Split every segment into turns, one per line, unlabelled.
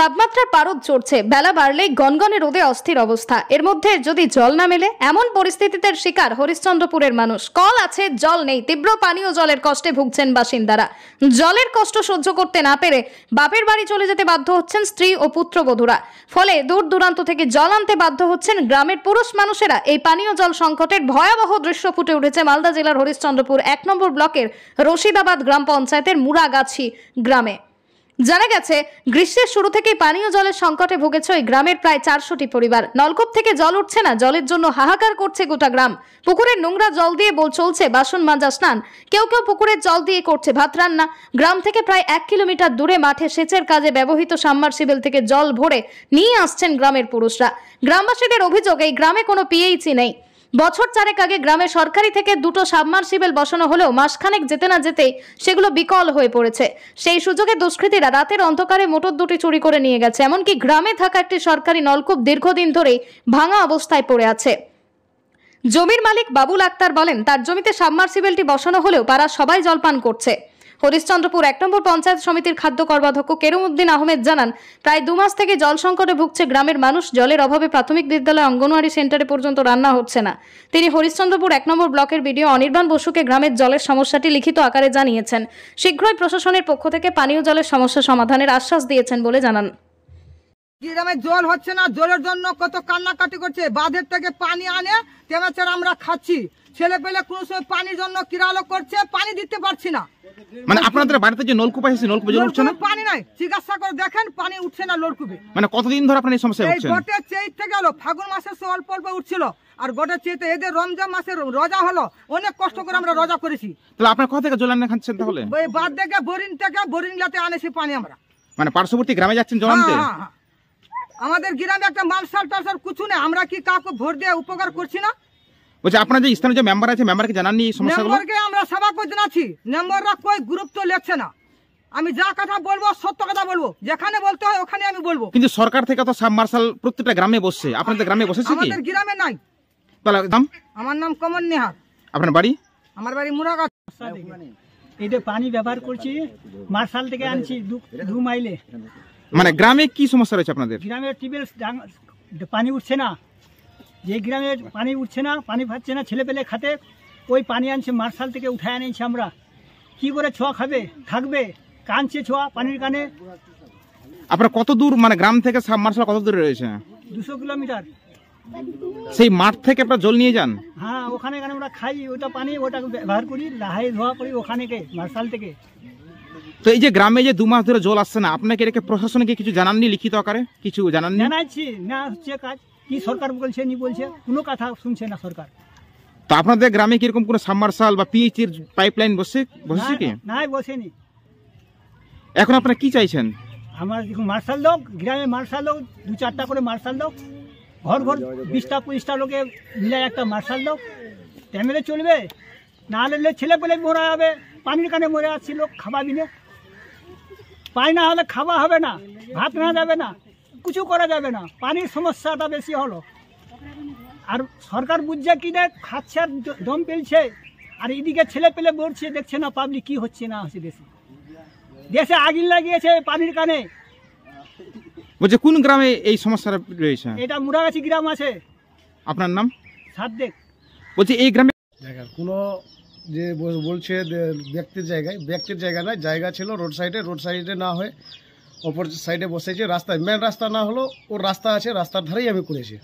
তাপমাত্রার পারদ চড়ছে বেলা বাড়লেই গনগনে রোদে অস্থির অবস্থা এর মধ্যে যদি জল না মেলে এমন পরিস্থিতিতে শিকার হরিশ্চন্দ্রপুরের মানুষ কল আছে জল নেই তীব্র পানীয় জলের কষ্টে ভুগছেন বাসিন্দারা জলের কষ্ট সহ্য করতে না পেরে বাপের বাড়ি চলে যেতে বাধ্য হচ্ছেন স্ত্রী ও পুত্রবধূরা ফলে দূর দূরান্ত থেকে জল আনতে বাধ্য হচ্ছেন গ্রামের পুরুষ মানুষেরা এই পানীয় জল সংকটের ভয়াবহ দৃশ্য ফুটে উঠেছে মালদা জেলার হরিশ্চন্দ্রপুর এক নম্বর ব্লকের রশিদাবাদ গ্রাম পঞ্চায়েতের মুরাগাছি গ্রামে জানা গেছে গ্রীষ্মের শুরু থেকেই পানীয় জলের সংকটে ভুগেছে ওই গ্রামের প্রায় চারশোটি পরিবার নলকূপ থেকে জল উঠছে না জলের জন্য হাহাকার করছে গোটা গ্রাম পুকুরের নোংরা জল দিয়ে বল চলছে বাসন মাজা স্নান কেউ কেউ পুকুরের জল দিয়ে করছে ভাত রান্না গ্রাম থেকে প্রায় এক কিলোমিটার দূরে মাঠে সেচের কাজে ব্যবহৃত সাবমার্সিবেল থেকে জল ভরে নিয়ে আসছেন গ্রামের পুরুষরা গ্রামবাসীদের অভিযোগ এই গ্রামে কোনো পিএইচই e নেই বছর চারেক আগে গ্রামে সরকারি থেকে দুটো সাবমার্সিবেল বসানো হলেও মাসখানেক যেতে না যেতেই সেগুলো বিকল হয়ে পড়েছে সেই সুযোগে দুষ্কৃতীরা রাতের অন্ধকারে মোটর দুটি চুরি করে নিয়ে গেছে এমনকি গ্রামে থাকা একটি সরকারি নলকূপ দীর্ঘদিন ধরেই ভাঙা অবস্থায় পড়ে আছে জমির মালিক বাবুল আক্তার বলেন তার জমিতে সাবমার্সিবেলটি বসানো হলেও তারা সবাই জলপান করছে হরিশ্চন্দ্রপুর এক নম্বর পঞ্চায়েত সমিতির খাদ্য কর্মাধ্যক্ষ উদ্দিন আহমেদ জানান প্রায় দু মাস থেকে জল সংকটে ভুগছে গ্রামের মানুষ জলের অভাবে প্রাথমিক বিদ্যালয় অঙ্গনওয়াড়ি সেন্টারে পর্যন্ত রান্না হচ্ছে না তিনি হরিশ্চন্দ্রপুর এক নম্বর ব্লকের বিডিও অনির্বাণ বসুকে গ্রামের জলের সমস্যাটি লিখিত আকারে জানিয়েছেন শীঘ্রই প্রশাসনের পক্ষ থেকে পানীয় জলের সমস্যা সমাধানের আশ্বাস দিয়েছেন বলে জানান
গ্রামে জল হচ্ছে না জলের জন্য কত কান্নাকাটি করছে বাঁধের থেকে পানি আনে তেমাচার আমরা খাচ্ছি ছেলে পেলে কোনো সময় পানির জন্য কিরালো করছে পানি দিতে পারছি না মানে আপনাদের
বাড়িতে যে নলকূপ আছে নলকূপ জল উঠছে না
পানি নাই চিকিৎসা করে দেখেন পানি উঠছে না নলকূপে
মানে কতদিন ধরে আপনার এই সমস্যা হচ্ছে এই গোটে
চেইতে গেল ফাগুন মাসে অল্প অল্প উঠছিল আর গোটা চেয়েতে এদের রমজান মাসে রোজা হলো অনেক কষ্ট করে আমরা রোজা করেছি তাহলে আপনার
কোথা থেকে জল আনে খাচ্ছেন তাহলে ওই
বাদ থেকে বোরিং থেকে বোরিং লাতে আনেছি পানি আমরা
মানে পার্শ্ববর্তী গ্রামে যাচ্ছেন জল হ্যাঁ, আনতে হ্যাঁ,
হ্যাঁ। আমাদের গ্রামে একটা মালসাল টালসাল কিছু নেই আমরা কি কাউকে ভোট দিয়ে উপকার করছি না
বলছি আপনার যে স্থানীয় যে মেম্বার আছে মেম্বারকে জানাননি মেম্বারকে
আমরা সভা করে জানাচ্ছি মেম্বাররা কই লেখছে না আমি যা কথা বলবো সত্য কথা বলবো যেখানে বলতে হয় ওখানে আমি বলবো কিন্তু
সরকার থেকে তো সাবমার্শাল প্রত্যেকটা গ্রামে বসছে আপনাদের গ্রামে বসেছে কি আমাদের গ্রামে নাই তাহলে নাম
আমার নাম কমল নেহার আপনার বাড়ি আমার বাড়ি এই এটা পানি ব্যবহার করছি মার্শাল থেকে আনছি দু মাইলে
মানে গ্রামে কি সমস্যা রয়েছে আপনাদের
গ্রামের টিউবওয়েল পানি উঠছে না যে গ্রামে পানি উঠছে না পানি পাচ্ছে না ছেলে পেলে খাতে ওই পানি আনছে মার্শাল থেকে উঠায় আনছে আমরা কি করে ছোঁয়া খাবে থাকবে কানছে ছোঁয়া পানির কানে
আপনার কত দূর মানে গ্রাম থেকে মার্শাল কত দূরে রয়েছে
দুশো কিলোমিটার সেই
মাঠ থেকে আপনার জল নিয়ে যান
হ্যাঁ ওখানে আমরা খাই ওটা পানি ওটা ব্যবহার করি লাহাই ধোয়া করি ওখানে মার্শাল থেকে
তো এই যে গ্রামে যে দু মাস ধরে জল আসছে না আপনাকে এটাকে প্রশাসনকে কিছু জানাননি লিখিত আকারে কিছু জানাননি
জানাচ্ছি না হচ্ছে কাজ কি সরকার বলছে নি বলছে কোনো কথা শুনছে না সরকার
তো আপনাদের গ্রামে কিরকম কোনো সাবমার্সাল বা পিএইচ এর পাইপলাইন বসে বসেছে কি না বসেনি এখন আপনারা কি চাইছেন
আমার মার্শাল লোক গ্রামে মার্শাল লোক দু চারটা করে মার্শাল লোক ঘর ঘর বিশটা পঁচিশটা লোকে মিলে একটা মার্শাল লোক তেমনি চলবে না হলে ছেলে পেলে মরা হবে পানির কানে মরে আসছিল খাবার দিনে পাই না হলে খাওয়া হবে না ভাত না যাবে না কিছু করা যাবে না পানির সমস্যাটা বেশি হলো আর সরকার বুঝছে কি দেখ খাচ্ছে আর দম পেলছে আর এদিকে ছেলে পেলে বলছে দেখছে না পাবলিক কি হচ্ছে না হচ্ছে দেশে দেশে আগিন লাগিয়েছে পানির কানে
বলছে কোন গ্রামে এই সমস্যাটা রয়েছে
এটা মুরাগাছি গ্রাম আছে
আপনার নাম সাদ্দেক বলছে এই গ্রামে
দেখার কোনো যে বলছে ব্যক্তির জায়গায় ব্যক্তির জায়গা না জায়গা ছিল রোড সাইডে রোড সাইডে না হয়ে অপর সাইডে বসেছে রাস্তায় মেন রাস্তা না হলো ওর রাস্তা আছে রাস্তার ধারেই আমি করেছি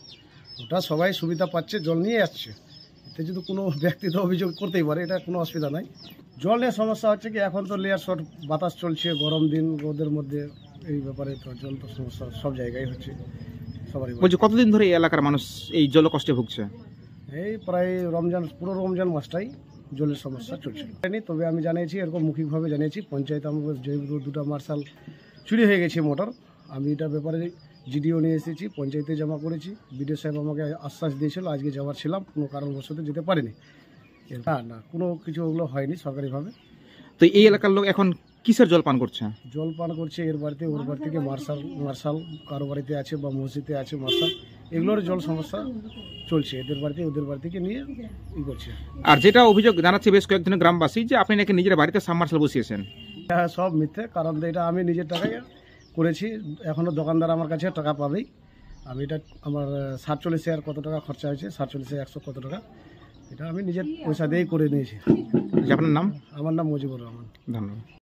ওটা সবাই সুবিধা পাচ্ছে জল নিয়ে আসছে এতে যদি কোনো ব্যক্তি তো অভিযোগ করতেই পারে এটা কোনো অসুবিধা নাই জল নিয়ে সমস্যা হচ্ছে কি এখন তো লেয়ার শর্ট বাতাস চলছে গরম দিন রোদের মধ্যে এই ব্যাপারে তো জল তো সমস্যা সব জায়গায় হচ্ছে সবারই বলছে
কতদিন ধরে এই এলাকার মানুষ এই জল কষ্টে ভুগছে
এই প্রায় রমজান পুরো রমজান মাসটাই জলের সমস্যা চলছিল তবে আমি জানিয়েছি এরকম মুখিকভাবে জানিয়েছি পঞ্চায়েত আমাদের জৈব দুটা মার্শাল চুরি হয়ে গেছে মোটর আমি এটা ব্যাপারে জিডিও নিয়ে এসেছি পঞ্চায়েতে জমা করেছি বিডিও সাহেব আমাকে আশ্বাস দিয়েছিল আজকে যাওয়ার ছিলাম কোনো কারণবশত যেতে পারিনি না না কোনো কিছু ওগুলো হয়নি সরকারিভাবে
তো এই এলাকার লোক এখন কিসের জল পান করছে
জল পান করছে এর বাড়িতে ওর বাড়ি থেকে মার্শাল মার্শাল কারো বাড়িতে আছে বা মসজিদে আছে মার্শাল এগুলোর জল সমস্যা চলছে এদের বাড়িতে ওদের বাড়ি থেকে নিয়ে ই করছে আর
যেটা অভিযোগ জানাচ্ছে বেশ কয়েকজন গ্রামবাসী যে আপনি নাকি নিজের বাড়িতে সাবমার্সাল বসিয়েছেন
হ্যাঁ সব মিথ্যে কারণ এটা আমি নিজের টাকায় করেছি এখনও দোকানদার আমার কাছে টাকা পাবেই আমি এটা আমার সাতচল্লিশে আর কত টাকা খরচা হয়েছে সাতচল্লিশে একশো কত টাকা এটা আমি নিজের পয়সা দিয়েই করে নিয়েছি আচ্ছা, আপনার নাম আমার নাম মুজিবুর রহমান
ধন্যবাদ